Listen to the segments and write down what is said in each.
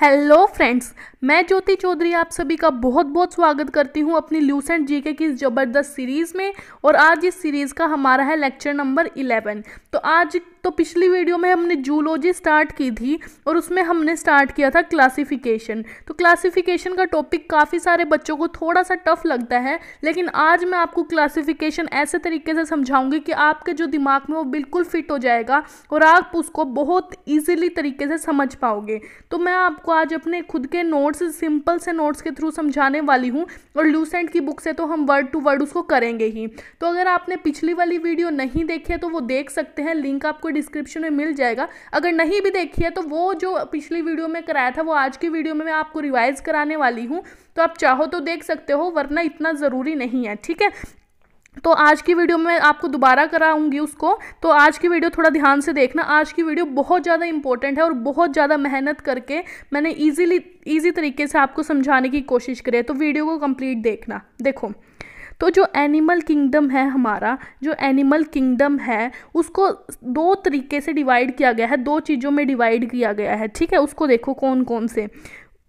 Hello friends मैं ज्योति चौधरी आप सभी का बहुत बहुत स्वागत करती हूं अपनी लूसेंट जीके की इस ज़बरदस्त सीरीज़ में और आज इस सीरीज़ का हमारा है लेक्चर नंबर इलेवन तो आज तो पिछली वीडियो में हमने जूलॉजी स्टार्ट की थी और उसमें हमने स्टार्ट किया था क्लासिफिकेशन तो क्लासिफिकेशन का टॉपिक काफ़ी सारे बच्चों को थोड़ा सा टफ लगता है लेकिन आज मैं आपको क्लासीफिकेशन ऐसे तरीके से समझाऊँगी कि आपके जो दिमाग में वो बिल्कुल फिट हो जाएगा और आप उसको बहुत ईजिली तरीके से समझ पाओगे तो मैं आप आपको आज अपने खुद के नोट्स सिंपल से नोट्स के थ्रू समझाने वाली हूँ और लूसेंट की बुक से तो हम वर्ड टू वर्ड उसको करेंगे ही तो अगर आपने पिछली वाली वीडियो नहीं देखी है तो वो देख सकते हैं लिंक आपको डिस्क्रिप्शन में मिल जाएगा अगर नहीं भी देखी है तो वो जो पिछली वीडियो में कराया था वो आज की वीडियो में मैं आपको रिवाइज़ कराने वाली हूँ तो आप चाहो तो देख सकते हो वरना इतना ज़रूरी नहीं है ठीक है तो आज की वीडियो में आपको दोबारा कराऊंगी उसको तो आज की वीडियो थोड़ा ध्यान से देखना आज की वीडियो बहुत ज़्यादा इंपॉर्टेंट है और बहुत ज़्यादा मेहनत करके मैंने इजीली इजी तरीके से आपको समझाने की कोशिश करी है तो वीडियो को कंप्लीट देखना देखो तो जो एनिमल किंगडम है हमारा जो एनिमल किंगडम है उसको दो तरीके से डिवाइड किया गया है दो चीज़ों में डिवाइड किया गया है ठीक है उसको देखो कौन कौन से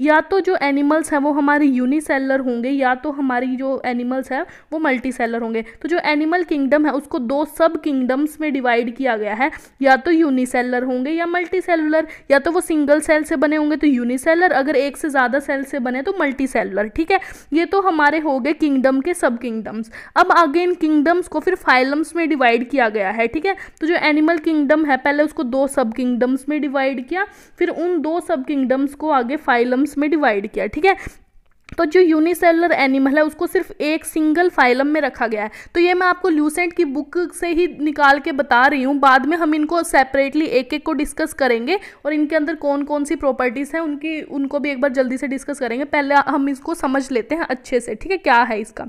या तो जो एनिमल्स हैं वो हमारे यूनिसेलर होंगे या तो हमारी जो एनिमल्स हैं वो मल्टी सेलर होंगे तो जो एनिमल किंगडम है उसको दो सब किंगडम्स में डिवाइड किया गया है या तो यूनिसेलर होंगे या मल्टी सेलुलर या तो वो सिंगल सेल से बने होंगे तो यूनिसेलर अगर एक से ज़्यादा सेल से बने तो मल्टी सेलुलर ठीक है ये तो हमारे हो गए किंगडम के सब किंगडम्स अब आगे इन किंगडम्स को फिर फाइलम्स में डिवाइड किया गया है ठीक है तो जो एनिमल किंगडम है पहले उसको दो सब किंगडम्स में डिवाइड किया फिर उन दो सब किंगडम्स को आगे फाइलम्स में डिवाइड किया ठीक है तो जो यूनिसेलर एनिमल है उसको सिर्फ एक सिंगल फाइलम में रखा गया है तो ये मैं आपको ल्यूसेंट की बुक से ही निकाल के बता रही हूँ बाद में हम इनको सेपरेटली एक एक को डिस्कस करेंगे और इनके अंदर कौन कौन सी प्रॉपर्टीज़ हैं उनकी उनको भी एक बार जल्दी से डिस्कस करेंगे पहले हम इसको समझ लेते हैं अच्छे से ठीक है क्या है इसका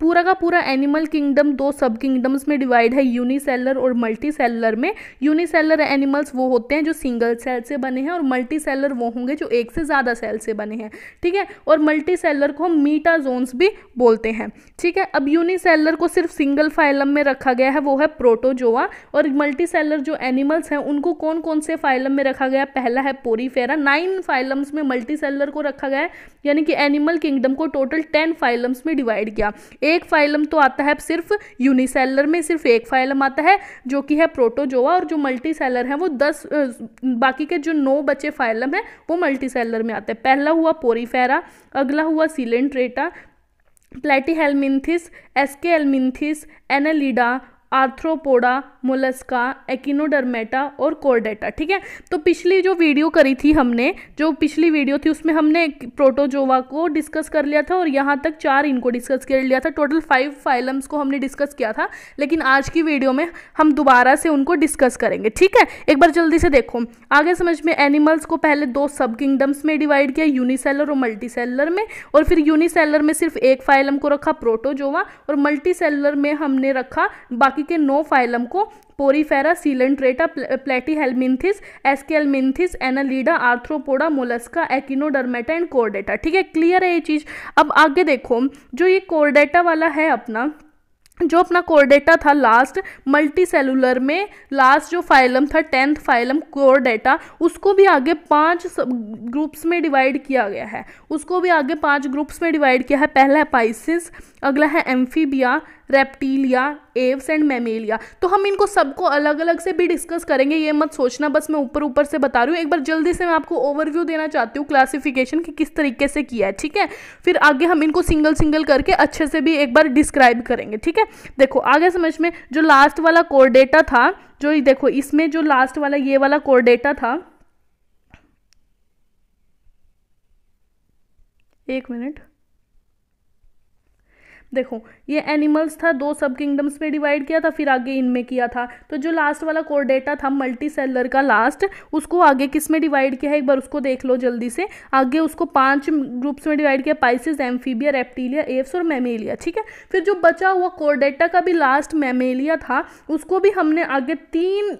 पूरा का पूरा एनिमल किंगडम दो सब किंगडम्स में डिवाइड है यूनिसेलर और मल्टी सेलर में यूनिसेलर एनिमल्स वो होते हैं जो सिंगल सेल से बने हैं और मल्टी सेलर वो होंगे जो एक से ज़्यादा सेल से बने हैं ठीक है और मल्टी यूनिसेलर को हम मीटा जोन्स भी बोलते हैं ठीक है अब यूनिसेलर को सिर्फ सिंगल फाइलम में रखा गया है वो है प्रोटोजोआ और मल्टीसेलर जो एनिमल्स हैं उनको कौन कौन से फाइलम में रखा गया पहला है पोरीफेरा नाइन फाइलम्स में मल्टीसेलर को रखा गया है यानी कि एनिमल किंगडम को टोटल टेन फाइलम्स में डिवाइड किया एक फाइलम तो आता है सिर्फ यूनिसेलर में सिर्फ एक फाइलम आता है जो कि है प्रोटोजोआ और जो मल्टीसेलर है वो दस बाकी के जो नौ बचे फाइलम है वो मल्टीसेलर में आते हैं पहला हुआ पोरीफेरा अगला हुआ Coelenterata Platyhelminthes helminthes Annelida Arthropoda Mollusca Echinodermata और कोर्डेटा ठीक है तो पिछली जो वीडियो करी थी हमने जो पिछली वीडियो थी उसमें हमने प्रोटोजोवा को डिस्कस कर लिया था और यहाँ तक चार इनको डिस्कस कर लिया था टोटल फाइव फाइलम्स को हमने डिस्कस किया था लेकिन आज की वीडियो में हम दोबारा से उनको डिस्कस करेंगे ठीक है एक बार जल्दी से देखो आगे समझ में एनिमल्स को पहले दो सब किंगडम्स में डिवाइड किया यूनिसेलर और मल्टी में और फिर यूनिसेलर में सिर्फ एक फाइलम को रखा प्रोटोजोवा और मल्टी में हमने रखा बाकी बाकी के नौ फाइलम को Porifera Coelenterata Platyhelminthes Aschelminthes Annelida Arthropoda Mollusca Echinodermata and Chordata ठीक है क्लियर है ये चीज़ अब आगे देखो जो ये कोरडेटा वाला है अपना जो अपना कोरडेटा था लास्ट मल्टी सेलुलर में लास्ट जो फाइलम था टेंथ फाइलम कोरडेटा उसको भी आगे पांच ग्रुप्स में डिवाइड किया गया है उसको भी आगे पांच ग्रुप्स में डिवाइड किया है पहला है पाइसिस अगला है Amphibia Reptilia Aves and Mammalia तो हम इनको सबको अलग अलग से भी डिस्कस करेंगे ये मत सोचना बस मैं ऊपर ऊपर से बता रही हूँ एक बार जल्दी से मैं आपको ओवरव्यू देना चाहती हूँ क्लासिफिकेशन की किस तरीके से किया है ठीक है फिर आगे हम इनको सिंगल सिंगल करके अच्छे से भी एक बार डिस्क्राइब करेंगे ठीक है देखो आगे समझ में जो लास्ट वाला कोर डेटा था जो देखो इसमें जो लास्ट वाला ये वाला कोरडेटा था एक मिनट देखो ये एनिमल्स था दो सब किंगडम्स में डिवाइड किया था फिर आगे इनमें किया था तो जो लास्ट वाला कोर डेटा था मल्टी सेलर का लास्ट उसको आगे किस में डिवाइड किया है एक बार उसको देख लो जल्दी से आगे उसको पांच ग्रुप्स में डिवाइड किया पाइसिस एम्फीबिया रेप्टीलिया एफ्स और मेमेलिया ठीक है फिर जो बचा हुआ कोरडेटा का भी लास्ट मेमेलिया था उसको भी हमने आगे तीन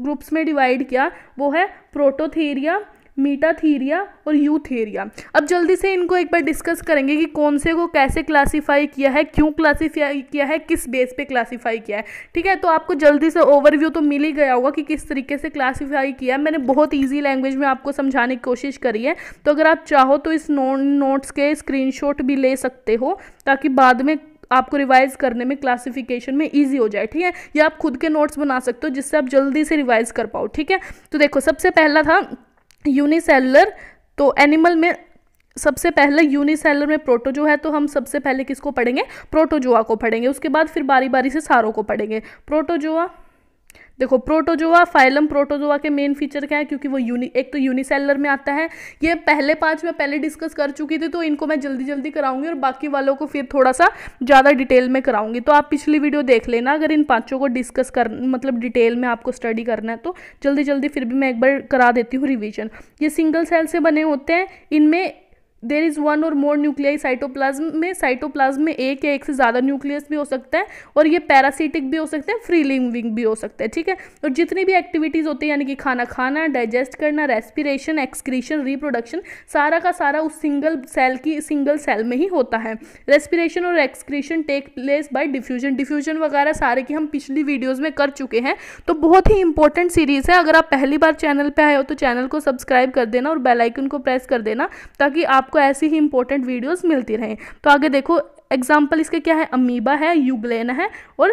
ग्रुप्स में डिवाइड किया वो है प्रोटोथीरिया मीटाथीरिया और यूथेरिया अब जल्दी से इनको एक बार डिस्कस करेंगे कि कौन से को कैसे क्लासीफाई किया है क्यों क्लासीफाई किया है किस बेस पे क्लासीफाई किया है ठीक है तो आपको जल्दी से ओवरव्यू तो मिल ही गया होगा कि किस तरीके से क्लासीफाई किया है मैंने बहुत ईजी लैंग्वेज में आपको समझाने की कोशिश करी है तो अगर आप चाहो तो इस नो, नोट्स के शॉट भी ले सकते हो ताकि बाद में आपको रिवाइज करने में क्लासिफिकेशन में ईजी हो जाए ठीक है या आप खुद के नोट्स बना सकते हो जिससे आप जल्दी से रिवाइज कर पाओ ठीक है तो देखो सबसे पहला था यूनिसेलुलर तो एनिमल में सबसे पहले यूनिसेलर में प्रोटोजो है तो हम सबसे पहले किसको पढ़ेंगे प्रोटोजोआ को पढ़ेंगे उसके बाद फिर बारी बारी से सारों को पढ़ेंगे प्रोटोजोआ देखो प्रोटोजोआ फाइलम प्रोटोजोआ के मेन फीचर क्या है क्योंकि वो यूनि एक तो यूनिसेलर में आता है ये पहले पाँच में पहले डिस्कस कर चुकी थी तो इनको मैं जल्दी जल्दी कराऊंगी और बाकी वालों को फिर थोड़ा सा ज़्यादा डिटेल में कराऊंगी तो आप पिछली वीडियो देख लेना अगर इन पाँचों को डिस्कस कर मतलब डिटेल में आपको स्टडी करना है तो जल्दी जल्दी फिर भी मैं एक बार करा देती हूँ रिविजन ये सिंगल सेल से बने होते हैं इनमें देर इज़ वन और मोर न्यूक्लियाई साइटोप्लाज्म में साइटोप्लाज्म में एक या एक से ज़्यादा न्यूक्लियस भी हो सकता है और ये पैरासिटिक भी हो सकते हैं फ्री लिविंग भी हो सकता है ठीक है और जितनी भी एक्टिविटीज़ होती है यानी कि खाना खाना डाइजेस्ट करना रेस्पिरेशन एक्सक्रीशन रिप्रोडक्शन सारा का सारा उस सिंगल सेल की सिंगल सेल में ही होता है रेस्पिरेशन और excretion take place by diffusion diffusion वगैरह सारे की हम पिछली वीडियोज़ में कर चुके हैं तो बहुत ही इंपॉर्टेंट सीरीज़ है अगर आप पहली बार चैनल पर आए हो तो चैनल को सब्सक्राइब कर देना और बेलाइकन को प्रेस कर देना ताकि आप आपको ऐसी ही इंपॉर्टेंट वीडियोज़ मिलती रहें तो आगे देखो एग्जाम्पल इसके क्या है अमीबा है यूग्लेन है और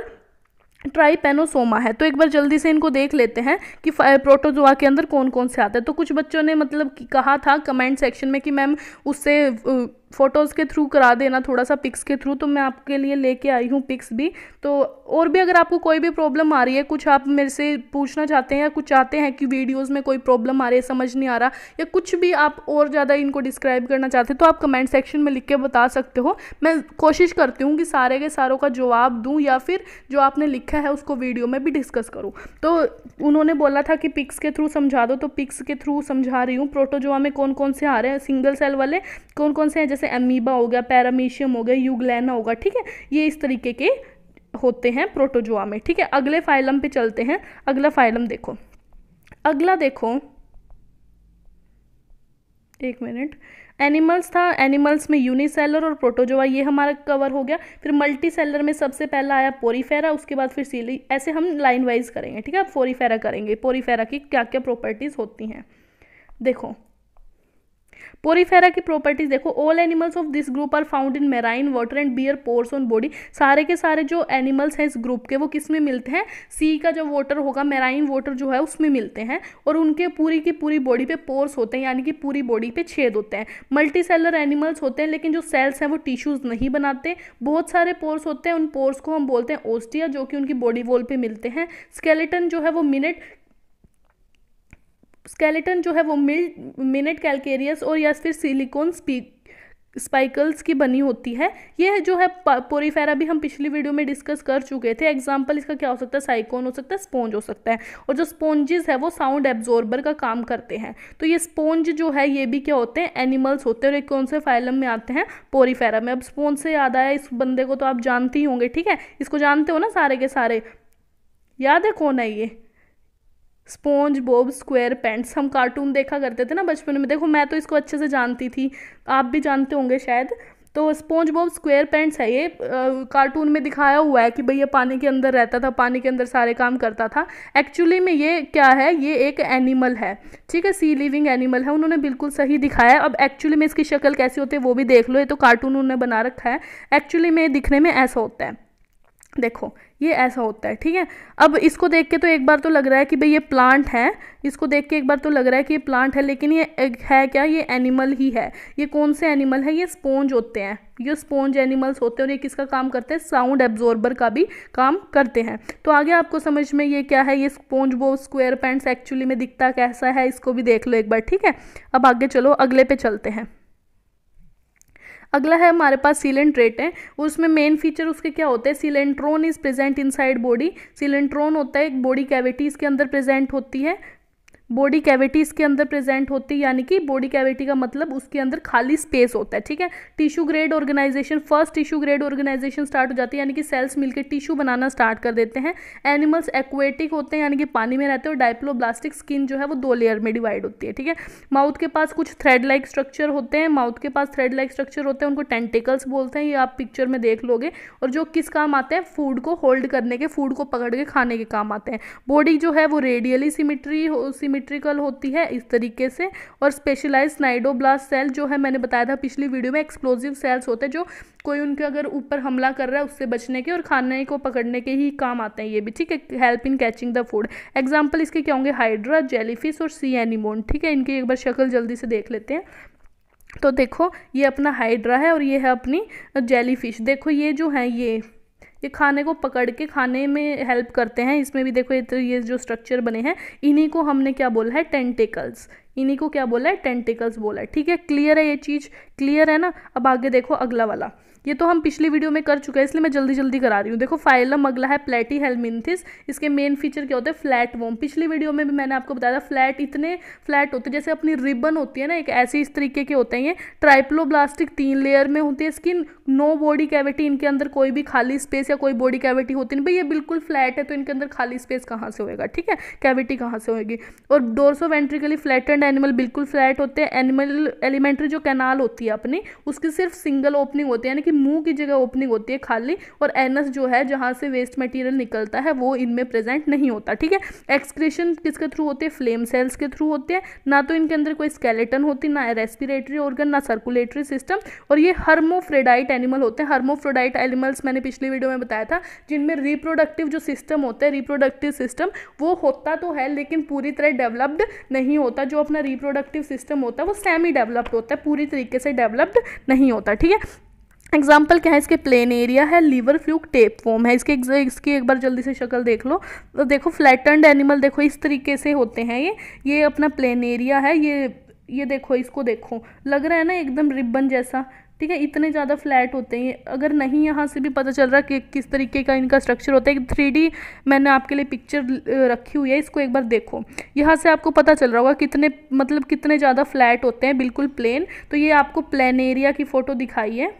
ट्राइपेनोसोमा है तो एक बार जल्दी से इनको देख लेते हैं कि प्रोटोजोआ के अंदर कौन कौन से आते हैं तो कुछ बच्चों ने मतलब कहा था कमेंट सेक्शन में कि मैम उससे फ़ोटोज़ के थ्रू करा देना थोड़ा सा पिक्स के थ्रू तो मैं आपके लिए लेके आई हूँ पिक्स भी तो और भी अगर आपको कोई भी प्रॉब्लम आ रही है कुछ आप मेरे से पूछना चाहते हैं या कुछ चाहते हैं कि वीडियोज़ में कोई प्रॉब्लम आ रही है समझ नहीं आ रहा या कुछ भी आप और ज़्यादा इनको डिस्क्राइब करना चाहते हैं तो आप कमेंट सेक्शन में लिख के बता सकते हो मैं कोशिश करती हूँ कि सारे के सारों का जवाब दूँ या फिर जो आपने लिखा है उसको वीडियो में भी डिस्कस करूँ तो उन्होंने बोला था कि पिक्स के थ्रू समझा दो तो पिक्स के थ्रू समझा रही हूँ प्रोटोजोआ में कौन कौन से आ रहे हैं सिंगल सेल वाले कौन कौन से हैं जैसे अमीबा हो गया पैरामीशियम हो गया यूग्लैना होगा ठीक है ये इस तरीके के होते हैं प्रोटोजोआ में ठीक है अगले फाइलम पे चलते हैं अगला फाइलम देखो अगला देखो एक मिनट एनिमल्स था एनिमल्स में यूनिसेलर और प्रोटोजोआ ये हमारा कवर हो गया फिर मल्टी सेलर में सबसे पहला आया पोरीफेरा उसके बाद फिर सीली ऐसे हम लाइन वाइज करेंगे ठीक है पोरीफेरा फोरीफेरा करेंगे पोरीफेरा की क्या क्या प्रॉपर्टीज़ होती हैं देखो पोरीफेरा की प्रॉपर्टीज देखो all animals of this group are found in marine water and bear pores on body सारे के सारे जो एनिमल्स हैं इस ग्रुप के वो किस में मिलते हैं सी का जो वाटर होगा मेराइन वाटर जो है उसमें मिलते हैं और उनके पूरी की पूरी बॉडी पे पोर्स होते हैं यानी कि पूरी बॉडी पे छेद होते हैं मल्टी सेलर एनिमल्स होते हैं लेकिन जो सेल्स हैं वो टिश्यूज नहीं बनाते बहुत सारे पोर्स होते हैं उन पोर्स को हम बोलते हैं ओस्टिया जो कि उनकी बॉडी वॉल पर मिलते हैं स्केलेटन जो है वो मिनट स्केलेटन जो है वो मिल मिनट कैलकेरियस और या फिर सिलिकॉन स्पीक स्पाइकल्स की बनी होती है यह जो है पोरीफेरा भी हम पिछली वीडियो में डिस्कस कर चुके थे एग्जाम्पल इसका क्या हो सकता है साइकोन हो सकता है स्पॉन्ज हो सकता है और जो स्पॉन्जेस है वो साउंड एब्जॉर्बर का काम करते हैं तो ये स्पॉन्ज जो है ये भी क्या होते हैं एनिमल्स होते हैं और ये कौन से फाइलम में आते हैं पोरीफेरा में अब स्पॉन्ज से याद आया इस बंदे को तो आप जानते ही होंगे ठीक है इसको जानते हो ना सारे के सारे याद है कौन है ये स्पोंज बॉब स्क्वायर पेंट्स हम कार्टून देखा करते थे ना बचपन में देखो मैं तो इसको अच्छे से जानती थी आप भी जानते होंगे शायद तो स्पॉन्ज बॉब स्क्वायर पेंट्स है ये कार्टून में दिखाया हुआ है कि भैया पानी के अंदर रहता था पानी के अंदर सारे काम करता था एक्चुअली में ये क्या है ये एक एनिमल है ठीक है सी लिविंग एनिमल है उन्होंने बिल्कुल सही दिखाया अब एक्चुअली में इसकी शक्ल कैसी होती है वो भी देख लो ये तो कार्टून उन्होंने बना रखा है एक्चुअली में दिखने में ऐसा होता है देखो ये ऐसा होता है ठीक है अब इसको देख के तो एक बार तो लग रहा है कि भाई ये प्लांट है इसको देख के एक बार तो लग रहा है कि ये प्लांट है लेकिन ये है क्या ये एनिमल ही है ये कौन से एनिमल है ये स्पोंज होते हैं ये स्पोंज एनिमल्स होते हैं और ये किसका काम करते हैं साउंड एब्जॉर्बर का भी काम करते हैं तो आगे आपको समझ में ये क्या है ये स्पोंज वो स्क्वेयर पैंट्स एक्चुअली में दिखता कैसा है इसको भी देख लो एक बार ठीक है अब आगे चलो अगले पे चलते हैं अगला है हमारे पास सिलेंट्रेट है उसमें मेन फीचर उसके क्या होते हैं coelenteron is present inside body coelenteron होता है एक बॉडी कैविटी इसके अंदर प्रेजेंट होती है बॉडी कैविटीज के अंदर प्रेजेंट होती है यानी कि बॉडी कैविटी का मतलब उसके अंदर खाली स्पेस होता है ठीक है tissue grade organisation first tissue grade organisation start हो जाती है यानी कि सेल्स मिलकर टिश्यू बनाना स्टार्ट कर देते हैं एनिमल्स एक्वेटिक होते हैं यानी कि पानी में रहते हैं और डायप्लोब्लास्टिक स्किन जो है वो दो लेयर में डिवाइड होती है ठीक है माउथ के पास कुछ थ्रेड लाइक स्ट्रक्चर होते हैं माउथ के पास थ्रेड लाइक स्ट्रक्चर होते हैं उनको टेंटिकल्स बोलते हैं ये आप पिक्चर में देख लोगे और जो किस काम आते हैं फूड को होल्ड करने के फूड को पकड़ के खाने के काम आते हैं बॉडी जो है वो रेडियली सिमिट्री सिमिट्रिकल होती है इस तरीके से और स्पेशलाइज स्नाइडोब्लास्ट सेल जो है मैंने बताया था पिछली वीडियो में एक्सप्लोजिव सेल्स होते हैं जो कोई उनके अगर ऊपर हमला कर रहा है उससे बचने के और खाने को पकड़ने के ही काम आते हैं ये भी ठीक है help in catching the food example इसके क्या होंगे हाइड्रा जेलीफिश और सी एनिमोन ठीक है इनकी एक बार शक्ल जल्दी से देख लेते हैं तो देखो ये अपना हाइड्रा है और ये है अपनी जेलीफिश देखो ये जो है ये ये खाने को पकड़ के खाने में हेल्प करते हैं इसमें भी देखो ये तो ये जो स्ट्रक्चर बने हैं इन्हीं को हमने क्या बोला है टेंटिकल्स इन्हीं को क्या बोला है टेंटिकल्स बोला है ठीक है क्लियर है ये चीज़ क्लियर है ना अब आगे देखो अगला वाला ये तो हम पिछली वीडियो में कर चुके हैं इसलिए मैं जल्दी जल्दी करा रही हूँ देखो फाइलम अगला है प्लेटी हेलमिंथिस इसके मेन फीचर क्या होते हैं फ्लैट वोम पिछली वीडियो में भी मैंने आपको बताया था फ्लैट इतने फ्लैट होते हैं जैसे अपनी रिबन होती है ना एक ऐसे इस तरीके के होते हैं ये ट्राइप्लोब्लास्टिक तीन लेयर में होती है स्किन नो बॉडी कैविटी इनके अंदर कोई भी खाली स्पेस या कोई बॉडी कैविटी होती नहीं भाई ये बिल्कुल फ्लैट है तो इनके अंदर खाली स्पेस कहाँ से होएगा ठीक है कैविटी कहाँ से होएगी और डोरसो वेंट्रिकली फ्लैट एनिमल बिल्कुल फ्लैट होते हैं एनिमल एलिमेंट्री जो कैनाल होती है अपनी उसकी सिर्फ सिंगल ओपनिंग होती है यानी कि मुंह की जगह ओपनिंग होती है खाली और एनस जो है जहाँ से वेस्ट मटेरियल निकलता है वो इनमें प्रेजेंट नहीं होता ठीक है एक्सक्रेशन किसके थ्रू होते हैं फ्लेम सेल्स के थ्रू होते हैं ना तो इनके अंदर कोई स्केलेटन होती ना रेस्पिरेटरी ऑर्गन ना सर्कुलेटरी सिस्टम और ये हर्मोफ्रेडाइट एनिमल होते हैं हर्मोफ्रेडाइट एनिमल्स मैंने पिछली वीडियो में बताया था जिनमें रिप्रोडक्टिव जो सिस्टम होता है रिप्रोडक्टिव सिस्टम वो होता तो है लेकिन पूरी तरह डेवलप्ड नहीं होता जो अपना रिप्रोडक्टिव सिस्टम होता है वो सेमी डेवलप्ड होता है पूरी तरीके से डेवलप्ड नहीं होता ठीक है एग्जाम्पल क्या है इसके प्लेन एरिया है लीवर फ्लूक टेप फॉर्म है इसके इसकी एक बार जल्दी से शक्ल देख लो तो देखो फ्लैटेंड एनिमल देखो इस तरीके से होते हैं ये ये अपना प्लेन एरिया है ये ये देखो इसको देखो लग रहा है ना एकदम रिबन जैसा ठीक है इतने ज़्यादा फ्लैट होते हैं अगर नहीं यहाँ से भी पता चल रहा कि किस तरीके का इनका स्ट्रक्चर होता है थ्री मैंने आपके लिए पिक्चर रखी हुई है इसको एक बार देखो यहाँ से आपको पता चल रहा होगा कितने मतलब कितने ज़्यादा फ्लैट होते हैं बिल्कुल प्लेन तो ये आपको प्लेन एरिया की फ़ोटो दिखाई है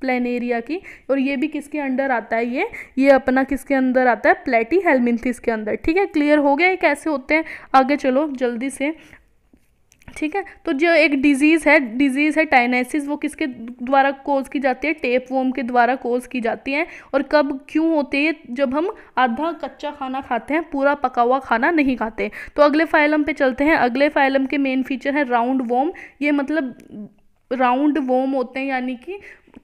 प्लेनेरिया की और ये भी किसके अंडर आता है ये ये अपना किसके अंदर आता है प्लेटी हेलमिंथिस के अंदर ठीक है क्लियर हो गया ये कैसे होते हैं आगे चलो जल्दी से ठीक है तो जो एक डिजीज़ है डिजीज़ है टाइनेसिस वो किसके द्वारा कोज की जाती है टेप वोम के द्वारा कोज की जाती है और कब क्यों होती है जब हम आधा कच्चा खाना खाते हैं पूरा पका हुआ खाना नहीं खाते तो अगले फाइलम पे चलते हैं अगले फाइलम के मेन फीचर है राउंड वोम ये मतलब राउंड वोम होते हैं यानी कि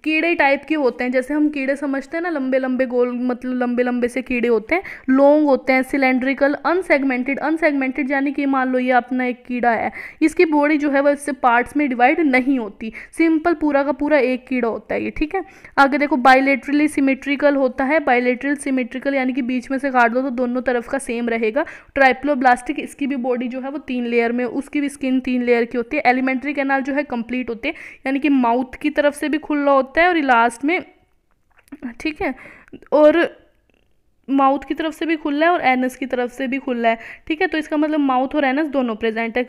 कीड़े टाइप के होते हैं जैसे हम कीड़े समझते हैं ना लंबे लंबे गोल मतलब लंबे लंबे से कीड़े होते हैं लॉन्ग होते हैं सिलेंड्रिकल अनसेगमेंटेड अनसेगमेंटेड यानी कि मान लो ये अपना एक कीड़ा है इसकी बॉडी जो है वो इससे पार्ट्स में डिवाइड नहीं होती सिंपल पूरा का पूरा एक कीड़ा होता है ये ठीक है आगे देखो बायोलेट्रली सिमेट्रिकल होता है बायोलेट्रल सिमेट्रिकल यानी कि बीच में से काट दो तो दोनों तरफ का सेम रहेगा ट्राइप्लोब्लास्टिक इसकी भी बॉडी जो है वो तीन लेयर में उसकी भी स्किन तीन लेयर की होती है एलिमेंट्री कैनाल जो है कंप्लीट होते हैं यानी कि माउथ की तरफ से भी रहा होता है और लास्ट में ठीक है और माउथ की तरफ से भी खुला है और एनस की तरफ से भी खुला है ठीक है तो इसका मतलब माउथ और एनस दोनों प्रेजेंट है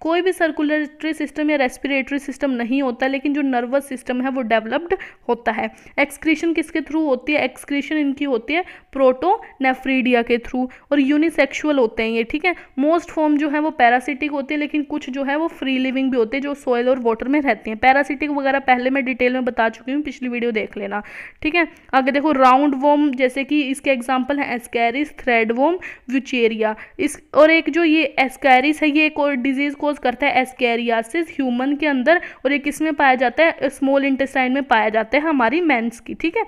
कोई भी सर्कुलेटरी सिस्टम या रेस्पिरेटरी सिस्टम नहीं होता लेकिन जो नर्वस सिस्टम है वो डेवलप्ड होता है एक्सक्रीशन किसके थ्रू होती है एक्सक्रीशन इनकी होती है प्रोटोनेफ्रीडिया के थ्रू और यूनिसेक्शुअल होते हैं ये ठीक है मोस्ट फॉर्म जो है वो पैरासिटिक होती है लेकिन कुछ जो है वो फ्री लिविंग भी होते हैं जो सॉयल और वाटर में रहती हैं पैरासिटिक वगैरह पहले मैं डिटेल में बता चुकी हूँ पिछली वीडियो देख लेना ठीक है आगे देखो राउंड वोम जैसे कि इसके एग्जाम्पल हैं एस्कैरिस थ्रेड वोम व्यूचेरिया इस और एक जो ये एस्कैरिस है ये एक और डिजीज़ को कॉज करता है एसकेरियासिस ह्यूमन के अंदर और ये किस में पाया जाता है स्मॉल इंटेस्टाइन में पाया जाता है हमारी मेंस की ठीक है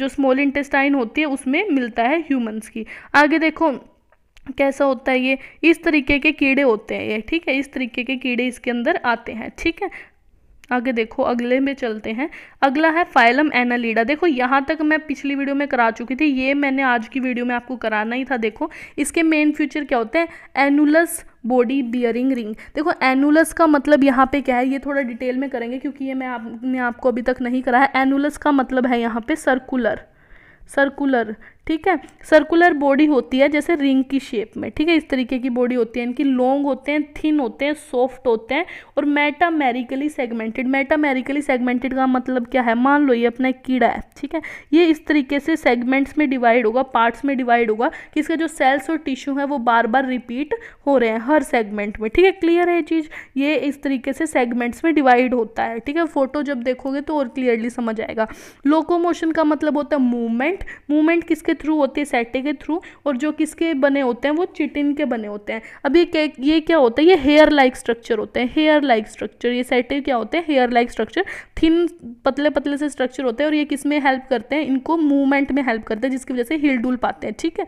जो स्मॉल इंटेस्टाइन होती है उसमें मिलता है ह्यूमंस की आगे देखो कैसा होता है ये इस तरीके के कीड़े होते हैं ये ठीक है इस तरीके के कीड़े इसके अंदर आते हैं ठीक है आगे देखो अगले में चलते हैं अगला है फाइलम एनालीडा देखो यहाँ तक मैं पिछली वीडियो में करा चुकी थी ये मैंने आज की वीडियो में आपको कराना ही था देखो इसके मेन फ्यूचर क्या होते हैं एनुलस बॉडी बियरिंग रिंग देखो एनुलस का मतलब यहाँ पे क्या है ये थोड़ा डिटेल में करेंगे क्योंकि ये मैं आपने आपको अभी तक नहीं करा है एनुलस का मतलब है यहाँ पे सर्कुलर सर्कुलर ठीक है सर्कुलर बॉडी होती है जैसे रिंग की शेप में ठीक है इस तरीके की बॉडी होती है इनकी लॉन्ग होते हैं थिन होते हैं सॉफ्ट होते हैं और मेटामेरिकली सेगमेंटेड मेटामेरिकली सेगमेंटेड का मतलब क्या है मान लो ये अपना कीड़ा है ठीक है ये इस तरीके से सेगमेंट्स में डिवाइड होगा पार्ट्स में डिवाइड होगा कि इसका जो सेल्स और टिश्यू है वो बार बार रिपीट हो रहे हैं हर सेगमेंट में ठीक है क्लियर है ये चीज़ ये इस तरीके से सेगमेंट्स में डिवाइड होता है ठीक है फोटो जब देखोगे तो और क्लियरली समझ आएगा लोकोमोशन का मतलब होता है मूवमेंट मूवमेंट किसके के थ्रू होती है सेटे के थ्रू और जो किसके बने होते हैं वो चिटिन के बने होते हैं अब ये क्या ये क्या होता है ये हेयर लाइक स्ट्रक्चर होते हैं हेयर लाइक स्ट्रक्चर ये सेटे क्या होते हैं हेयर लाइक स्ट्रक्चर थिन पतले पतले से स्ट्रक्चर होते हैं और ये किस में हेल्प करते हैं इनको मूवमेंट में हेल्प करते हैं जिसकी वजह से हिल डुल पाते हैं ठीक है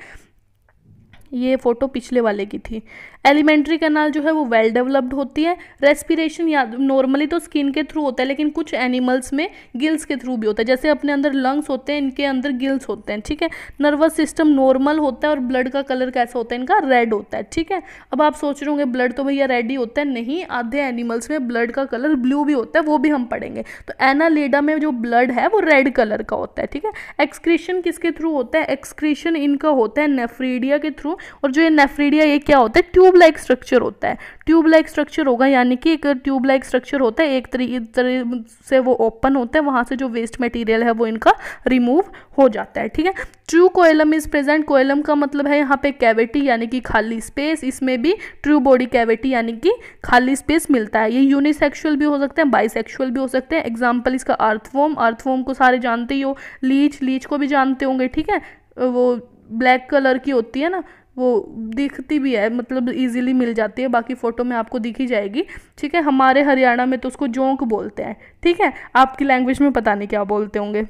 ये फ़ोटो पिछले वाले की थी एलिमेंट्री कैनाल जो है वो वेल डेवलप्ड होती है रेस्पिरेशन या नॉर्मली तो स्किन के थ्रू होता है लेकिन कुछ एनिमल्स में गिल्स के थ्रू भी होता है जैसे अपने अंदर लंग्स होते हैं इनके अंदर गिल्स होते हैं ठीक है नर्वस सिस्टम नॉर्मल होता है और ब्लड का कलर कैसा होता है इनका रेड होता है ठीक है अब आप सोच रहे होंगे ब्लड तो भैया रेड ही होता है नहीं आधे एनिमल्स में ब्लड का कलर ब्लू भी होता है वो भी हम पढ़ेंगे तो एनालेडा में जो ब्लड है वो रेड कलर का होता है ठीक है एक्सक्रीशन किसके थ्रू होता है एक्सक्रीशन इनका होता है नेफ्रीडिया के थ्रू और जो ये नेफ्रीडिया ये क्या होता है ट्यूब ट्यूब लाइक स्ट्रक्चर होता है ट्यूब लाइक स्ट्रक्चर होगा यानी कि एक ट्यूब लाइक स्ट्रक्चर होता है एक तरी से वो ओपन होता है वहाँ से जो वेस्ट मटेरियल है वो इनका रिमूव हो जाता है ठीक है true coelom is present coelom का मतलब है यहाँ पे कैविटी यानी कि खाली स्पेस इसमें भी ट्रू बॉडी कैविटी यानी कि खाली स्पेस मिलता है ये यूनिसेक्सुअल भी हो सकते हैं बाइसेक्सुअल भी हो सकते हैं एग्जाम्पल इसका अर्थवोम अर्थवोम को सारे जानते ही हो लीच लीच को भी जानते होंगे ठीक है वो ब्लैक कलर की होती है ना वो दिखती भी है मतलब इजीली मिल जाती है बाकी फ़ोटो में आपको दिखी जाएगी ठीक है हमारे हरियाणा में तो उसको जोंक बोलते हैं ठीक है आपकी लैंग्वेज में पता नहीं क्या बोलते होंगे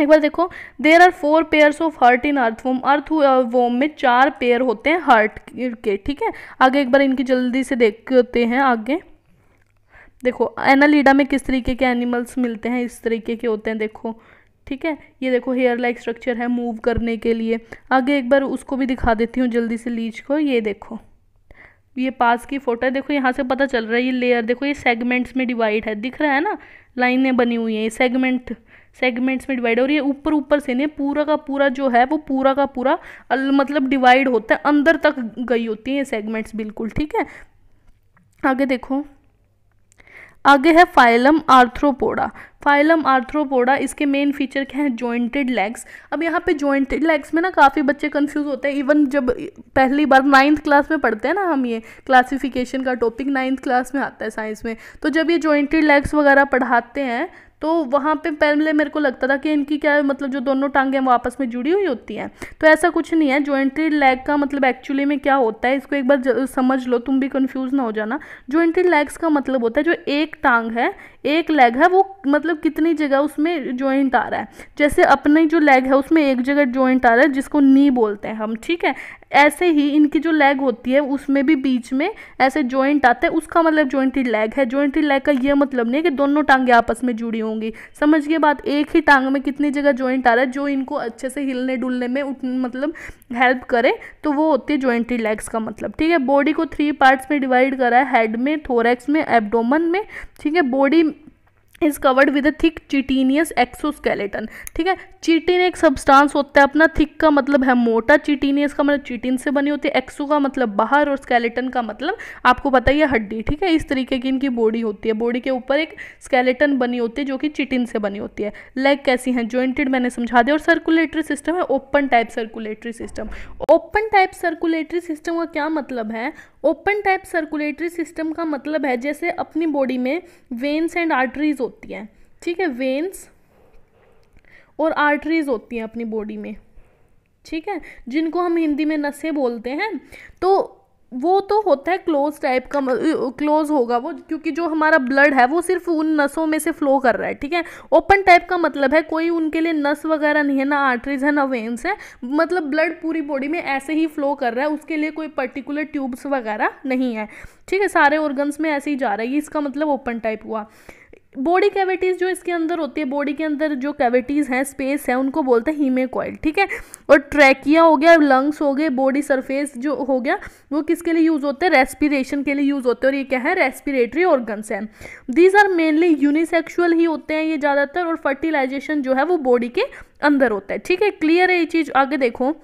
एक बार देखो there are four pairs of heart in earthworm earthworm में चार पेयर होते हैं हर्ट के ठीक है आगे एक बार इनकी जल्दी से देखते हैं आगे देखो एनालीडा में किस तरीके के एनिमल्स मिलते हैं इस तरीके के होते हैं देखो ठीक है ये देखो हेयर लाइक स्ट्रक्चर है मूव करने के लिए आगे एक बार उसको भी दिखा देती हूँ जल्दी से लीच को ये देखो ये पास की फ़ोटो है देखो यहाँ से पता चल रहा है ये लेयर देखो ये सेगमेंट्स में डिवाइड है दिख रहा है ना लाइनें बनी हुई हैं ये सेगमेंट सेगमेंट्स में डिवाइड और ये ऊपर ऊपर से नहीं पूरा का पूरा जो है वो पूरा का पूरा मतलब डिवाइड होता है अंदर तक गई होती हैं ये सेगमेंट्स बिल्कुल ठीक है आगे देखो आगे है फाइलम आर्थ्रोपोडा फाइलम आर्थ्रोपोडा इसके मेन फीचर क्या है जॉइंटेड लेग्स अब यहाँ पे जॉइंटेड लेग्स में ना काफ़ी बच्चे कंफ्यूज होते हैं इवन जब पहली बार नाइन्थ क्लास में पढ़ते हैं ना हम ये क्लासिफिकेशन का टॉपिक नाइन्थ क्लास में आता है साइंस में तो जब ये जॉइंटेड लेग्स वगैरह पढ़ाते हैं तो वहाँ पे पहले मेरे को लगता था कि इनकी क्या मतलब जो दोनों टांगें वो आपस में जुड़ी हुई होती हैं तो ऐसा कुछ नहीं है जॉइंटेड लेग का मतलब एक्चुअली में क्या होता है इसको एक बार समझ लो तुम भी कन्फ्यूज़ ना हो जाना जॉइंटेड लेग्स का मतलब होता है जो एक टांग है एक लेग है वो मतलब कितनी जगह उसमें जॉइंट आ रहा है जैसे अपने जो लेग है उसमें एक जगह जॉइंट आ रहा है जिसको नी बोलते हैं हम ठीक है ऐसे ही इनकी जो लेग होती है उसमें भी बीच में ऐसे जॉइंट आता है उसका मतलब जॉइंटी लेग है जॉइंटी लेग का यह मतलब नहीं है कि दोनों टांगे आपस में जुड़ी होंगी समझ के बात एक ही टांग में कितनी जगह जॉइंट आ रहा है जो इनको अच्छे से हिलने डुलने में उठ मतलब हेल्प करे तो वो होती है जॉइंटी लेग्स का मतलब ठीक है बॉडी को थ्री पार्ट्स में डिवाइड करा है हेड में थोरेक्स में एबडोमन में ठीक है body is covered with a thick chitinous exoskeleton ठीक है चिटिन एक सब्सटेंस होता है अपना थिक का मतलब है मोटा चिटीनियस का मतलब चिटिन से बनी होती है एक्सो का मतलब बाहर और स्केलेटन का मतलब आपको पता ही है हड्डी ठीक है इस तरीके की इनकी बॉडी होती है बॉडी के ऊपर एक स्केलेटन बनी होती है जो कि चिटिन से बनी होती है लेग कैसी हैं जॉइंटेड मैंने समझा दिया और सर्कुलेटरी सिस्टम है open type circulatory system open type circulatory system का क्या मतलब है ओपन टाइप सर्कुलेटरी सिस्टम का मतलब है जैसे अपनी बॉडी में वेन्स एंड आर्टरीज होती हैं ठीक है वेन्स और आर्टरीज होती हैं अपनी बॉडी में ठीक है जिनको हम हिंदी में नसें बोलते हैं तो वो तो होता है क्लोज टाइप का क्लोज होगा वो क्योंकि जो हमारा ब्लड है वो सिर्फ उन नसों में से फ्लो कर रहा है ठीक है ओपन टाइप का मतलब है कोई उनके लिए नस वगैरह नहीं है ना आर्टरीज है ना वेन्स है मतलब ब्लड पूरी बॉडी में ऐसे ही फ्लो कर रहा है उसके लिए कोई पर्टिकुलर ट्यूब्स वगैरह नहीं है ठीक है सारे ऑर्गन्स में ऐसे ही जा रहा है इसका मतलब ओपन टाइप हुआ बॉडी कैविटीज़ जो इसके अंदर होती है बॉडी के अंदर जो कैविटीज़ हैं स्पेस है उनको बोलते हैं हीमेकॉइल ठीक है और ट्रैकिया हो गया लंग्स हो गए बॉडी सरफेस जो हो गया वो किसके लिए यूज़ होते हैं रेस्पिरेशन के लिए यूज़ होते हैं और ये क्या है रेस्पिरेटरी ऑर्गन्स हैं दीज आर मेनली यूनिसेक्शुअल ही होते हैं ये ज़्यादातर और फर्टिलाइजेशन जो है वो बॉडी के अंदर होता है ठीक है क्लियर है ये चीज़ आगे देखो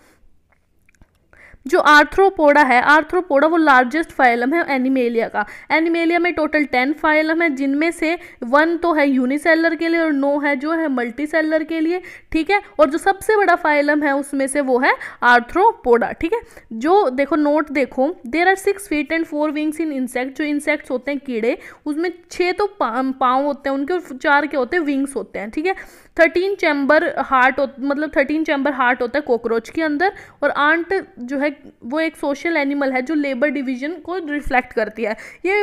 जो आर्थ्रोपोडा है आर्थ्रोपोडा वो लार्जेस्ट फाइलम है एनिमेलिया का एनिमेलिया में टोटल टेन फाइलम है जिनमें से वन तो है यूनिसेलर के लिए और नो है जो है मल्टी सेलर के लिए ठीक है और जो सबसे बड़ा फाइलम है उसमें से वो है आर्थ्रोपोडा ठीक है जो देखो नोट देखो there are six feet and four wings in insect जो इंसेक्ट्स होते हैं कीड़े उसमें छः तो पाँव होते हैं उनके चार के होते हैं विंग्स होते हैं ठीक है थर्टीन चैम्बर हार्ट मतलब थर्टीन चैम्बर हार्ट होता है कॉकरोच के अंदर और आंट जो है वो एक सोशल एनिमल है जो लेबर डिवीजन को रिफ्लेक्ट करती है ये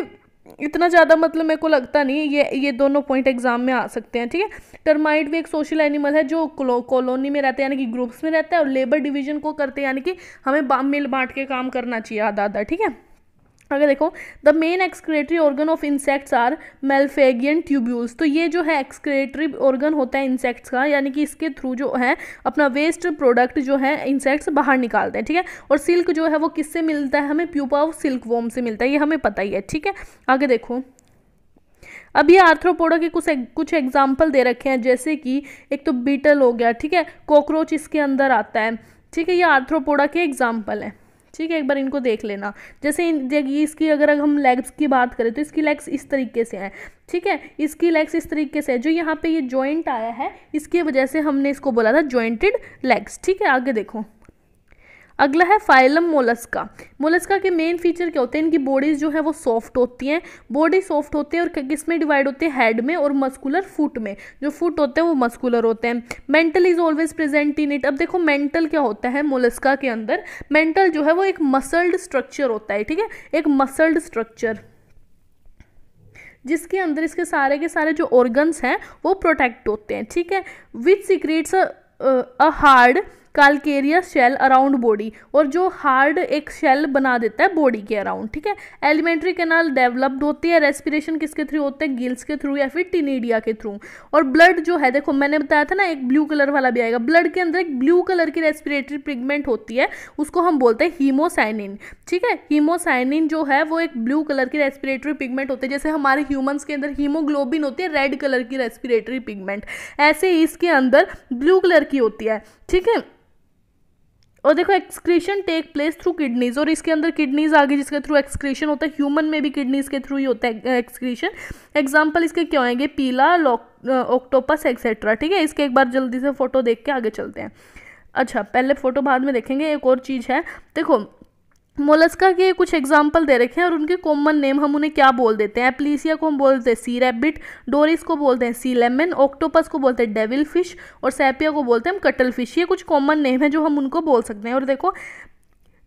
इतना ज़्यादा मतलब मेरे को लगता नहीं ये ये दोनों पॉइंट एग्जाम में आ सकते हैं ठीक है टर्माइट भी एक सोशल एनिमल है जो कॉलोनी में रहता है यानी कि ग्रुप्स में रहता है और लेबर डिवीजन को करते हैं यानी कि हमें मिल बांट के काम करना चाहिए आधा आधा ठीक है आगे देखो the main excretory organ of insects are Malpighian tubules तो ये जो है एक्सक्रेटरी ऑर्गन होता है इंसेक्ट्स का यानी कि इसके थ्रू जो है अपना वेस्ट प्रोडक्ट जो है इंसेक्ट्स बाहर निकालते हैं ठीक है और सिल्क जो है वो किससे मिलता है हमें प्यूपा ऑफ सिल्क वोम से मिलता है ये हमें पता ही है ठीक है आगे देखो अब ये आर्थ्रोपोडा के कुछ कुछ एग्जाम्पल दे रखे हैं जैसे कि एक तो बीटल हो गया ठीक है कॉकरोच इसके अंदर आता है ठीक है ये आर्थ्रोपोडा के एग्जाम्पल हैं ठीक है एक बार इनको देख लेना जैसे इसकी अगर हम लेग्स की बात करें तो इसकी लेग्स इस तरीके से हैं ठीक है इसकी लेग्स इस तरीके से है जो यहाँ पे ये जॉइंट आया है इसकी वजह से हमने इसको बोला था जॉइंटेड लेग्स ठीक है आगे देखो अगला है फाइलम मोलस्का मोलस्का के मेन फीचर क्या होते हैं इनकी बॉडीज जो है वो सॉफ्ट होती हैं बॉडी सॉफ्ट होती है और किस में डिवाइड होते हैं हेड में और मस्कुलर फुट में जो फुट होते हैं वो मस्कुलर होते हैं mantle is always present in it अब देखो मेंटल क्या होता है मोलस्का के अंदर मेंटल जो है वो एक मसल्ड स्ट्रक्चर होता है ठीक है एक मसल्ड स्ट्रक्चर जिसके अंदर इसके सारे के सारे जो ऑर्गन्स हैं वो प्रोटेक्ट होते हैं ठीक है with secrets a hard calcareous shell around body और जो हार्ड एक शेल बना देता है बॉडी के अराउंड ठीक है एलिमेंट्री कैनाल डेवलप्ड होती है रेस्पिरेशन किसके थ्रू होते हैं गिल्स के थ्रू या फिर टीनीडिया के थ्रू और ब्लड जो है देखो मैंने बताया था ना एक ब्लू कलर वाला भी आएगा ब्लड के अंदर एक ब्लू कलर की रेस्पिरेटरी पिगमेंट होती है उसको हम बोलते हैं हीमोसाइनिन ठीक है हीमोसाइनिन जो है वो एक ब्लू कलर की रेस्पिरेटरी पिगमेंट होती है जैसे हमारे ह्यूमन्स के अंदर हीमोग्लोबिन होती है रेड कलर की रेस्पिरेटरी पिगमेंट ऐसे इसके अंदर ब्लू कलर की होती है ठीक है और देखो excretion take place through kidneys और इसके अंदर किडनीज आ गई जिसके थ्रू एक्सक्रीशन होता है ह्यूमन में भी किडनीज के थ्रू ही होता है एक्सक्रीशन एग्जाम्पल इसके क्या होंगे पीला ऑक्टोपस एक्सेट्रा ठीक है इसके एक बार जल्दी से फोटो देख के आगे चलते हैं अच्छा पहले फ़ोटो बाद में देखेंगे एक और चीज़ है देखो मोलस्का के कुछ एग्जाम्पल दे रखे हैं और उनके कॉमन नेम हम उन्हें क्या बोल देते हैं एप्लीसिया को हम बोलते हैं सी रैबिट डोरिस को बोलते हैं सी लेमन ऑक्टोपस को बोलते हैं डेविल फिश और सेपिया को बोलते हैं हम कटल फिश ये कुछ कॉमन नेम है जो हम उनको बोल सकते हैं और देखो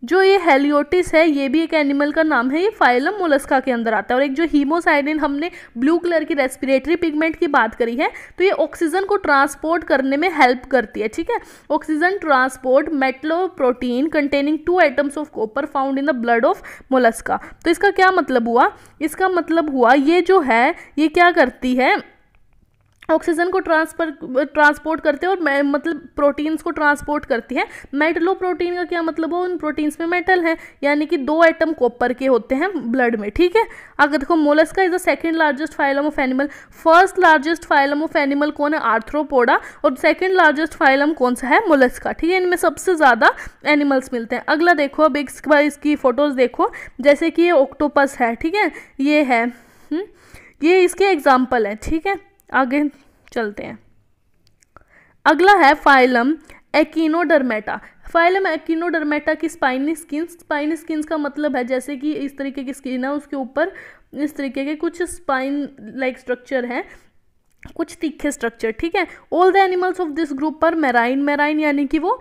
जो ये हेलियोटिस है ये भी एक एनिमल का नाम है ये फाइलम मोलस्का के अंदर आता है और एक जो हीमोसाइडिन हमने ब्लू कलर की रेस्पिरेटरी पिगमेंट की बात करी है तो ये ऑक्सीजन को ट्रांसपोर्ट करने में हेल्प करती है ठीक है oxygen transport metalloprotein containing two atoms of copper found in the blood of Mollusca तो इसका क्या मतलब हुआ इसका मतलब हुआ ये जो है ये क्या करती है ऑक्सीजन को ट्रांसफर ट्रांसपोर्ट करते हैं और मतलब प्रोटीन्स को ट्रांसपोर्ट करती है मेटलो प्रोटीन का क्या मतलब हो उन प्रोटीन्स में मेटल है यानी कि दो एटम कॉपर के होते हैं ब्लड में ठीक है अगर देखो Mollusca is the second largest phylum of animal first largest phylum of animal कौन है आर्थ्रोपोडा और सेकेंड लार्जेस्ट फाइलम कौन सा है मोलस्का ठीक है इनमें सबसे ज़्यादा एनिमल्स मिलते हैं अगला देखो अब एक इसकी फ़ोटोज़ देखो जैसे कि ये ऑक्टोपस है ठीक है ये है हम्म? ये इसके एग्जाम्पल हैं ठीक है आगे चलते हैं अगला है फाइलम एकिनोडर्मेटा फाइलम एकिनोडर्मेटा की स्पाइनी स्किन स्पाइनी स्किन का मतलब है जैसे कि इस तरीके की स्किन है उसके ऊपर इस तरीके के कुछ स्पाइन लाइक स्ट्रक्चर हैं कुछ तीखे स्ट्रक्चर ठीक है all the animals of this group पर मैराइन मैराइन यानी कि वो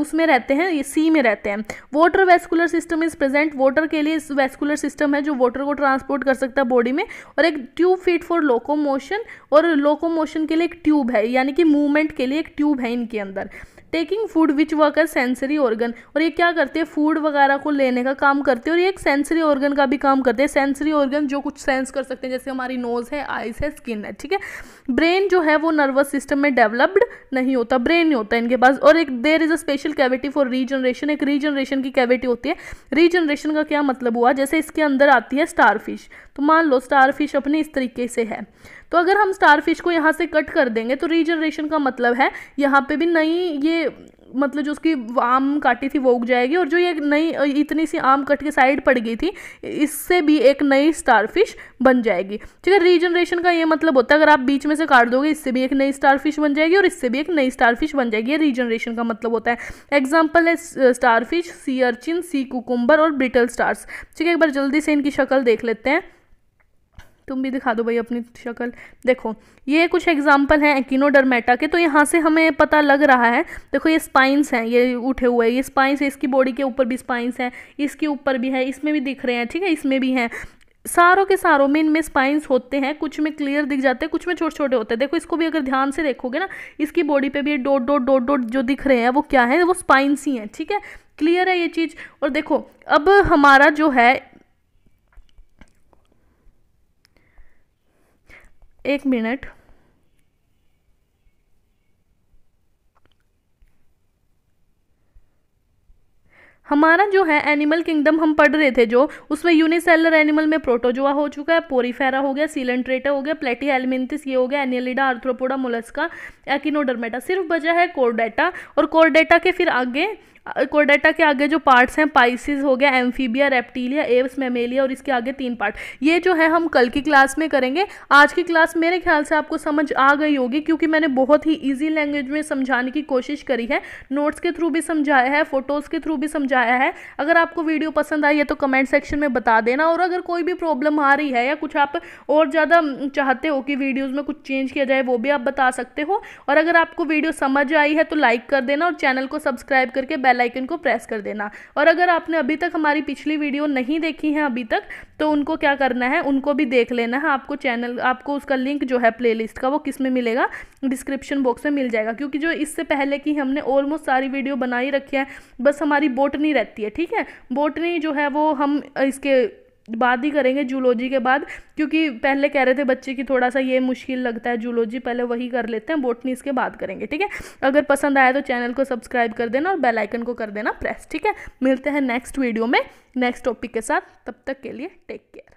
उसमें रहते हैं सी में रहते हैं water vascular system is present water के लिए इस वेस्कुलर सिस्टम है जो वाटर को ट्रांसपोर्ट कर सकता है बॉडी में और एक ट्यूब फिट फॉर लोकोमोशन और लोकोमोशन के लिए एक ट्यूब है यानी कि मूवमेंट के लिए एक ट्यूब है इनके अंदर taking food which work as sensory organ और ये क्या करते हैं फूड वगैरह को लेने का काम करते हैं और ये एक सेंसरी ऑर्गन का भी काम करते हैं सेंसरी ऑर्गन जो कुछ सेंस कर सकते हैं जैसे हमारी नोज है आइज है स्किन है ठीक है ब्रेन जो है वो नर्वस सिस्टम में डेवलप्ड नहीं होता ब्रेन नहीं होता इनके पास और एक there is a special cavity for regeneration एक रीजनरेशन की कैविटी होती है रीजनरेशन का क्या मतलब हुआ जैसे इसके अंदर आती है स्टार फिश तो मान लो स्टार फिश अपने इस तरीके से है तो अगर हम स्टारफिश को यहाँ से कट कर देंगे तो रीजनरेशन का मतलब है यहाँ पे भी नई ये मतलब जो उसकी आम काटी थी वो उग जाएगी और जो ये नई इतनी सी आम कट के साइड पड़ गई थी इससे भी एक नई स्टारफिश बन जाएगी ठीक है रीजनरेशन का ये मतलब होता है अगर आप बीच में से काट दोगे इससे भी एक नई स्टारफिश बन जाएगी और इससे भी एक नई स्टारफिश बन जाएगी ये रीजनरेशन का मतलब होता है एग्जाम्पल है starfish sea urchin sea cucumber और ब्रिटल स्टार्स ठीक है एक बार जल्दी से इनकी शक्ल देख लेते हैं तुम भी दिखा दो भाई अपनी शक्ल देखो ये कुछ एग्जाम्पल हैं एकिनोडर्मेटा के तो यहाँ से हमें पता लग रहा है देखो ये स्पाइंस हैं ये उठे हुए ये स्पाइंस है इसकी बॉडी के ऊपर भी स्पाइंस हैं इसके ऊपर भी है इसमें भी दिख रहे हैं ठीक है इसमें भी हैं सारों के सारों में इनमें स्पाइंस होते हैं कुछ में क्लियर दिख जाते हैं कुछ में छोटे छोटे होते हैं देखो इसको भी अगर ध्यान से देखोगे ना इसकी बॉडी पे भी ये डॉट डॉट डॉट डॉट जो दिख रहे हैं वो क्या है वो स्पाइंस ही हैं ठीक है क्लियर है ये चीज़ और देखो अब हमारा जो है एक मिनट हमारा जो है एनिमल किंगडम हम पढ़ रहे थे जो उसमें यूनिसेलर एनिमल में प्रोटोजोआ हो चुका है पोरीफेरा हो गया सीलेंट्रेटा हो गया प्लेटी एलिमेंथिस ये हो गया एनियलिडा आर्थ्रोपोडा मोलस्का एकिनोडर्मेटा सिर्फ बचा है कोर्डेटा और कोर्डेटा के फिर आगे कोडेटा के आगे जो पार्ट्स हैं पाइसिस हो गया एम्फीबिया रेप्टीलिया एव्स मेमेलिया और इसके आगे तीन पार्ट ये जो है हम कल की क्लास में करेंगे आज की क्लास मेरे ख्याल से आपको समझ आ गई होगी क्योंकि मैंने बहुत ही ईजी लैंग्वेज में समझाने की कोशिश करी है नोट्स के थ्रू भी समझाया है फोटोज़ के थ्रू भी समझाया है अगर आपको वीडियो पसंद आई है तो कमेंट सेक्शन में बता देना और अगर कोई भी प्रॉब्लम आ रही है या कुछ आप और ज़्यादा चाहते हो कि वीडियोज़ में कुछ चेंज किया जाए वो भी आप बता सकते हो और अगर आपको वीडियो समझ आई है तो लाइक कर देना और चैनल को सब्सक्राइब करके बेल बेल आइकन को प्रेस कर देना और अगर आपने अभी तक हमारी पिछली वीडियो नहीं देखी है अभी तक तो उनको क्या करना है उनको भी देख लेना है आपको चैनल आपको उसका लिंक जो है प्लेलिस्ट का वो किस में मिलेगा डिस्क्रिप्शन बॉक्स में मिल जाएगा क्योंकि जो इससे पहले की हमने ऑलमोस्ट सारी वीडियो बनाई रखी है बस हमारी बोटनी रहती है ठीक है बोटनी जो है वो हम इसके बाद ही करेंगे जूलॉजी के बाद क्योंकि पहले कह रहे थे बच्चे की थोड़ा सा ये मुश्किल लगता है जूलॉजी पहले वही कर लेते हैं बोटनी इसके बाद करेंगे ठीक है अगर पसंद आया तो चैनल को सब्सक्राइब कर देना और बेल आइकन को कर देना प्रेस ठीक है मिलते हैं नेक्स्ट वीडियो में नेक्स्ट टॉपिक के साथ तब तक के लिए टेक केयर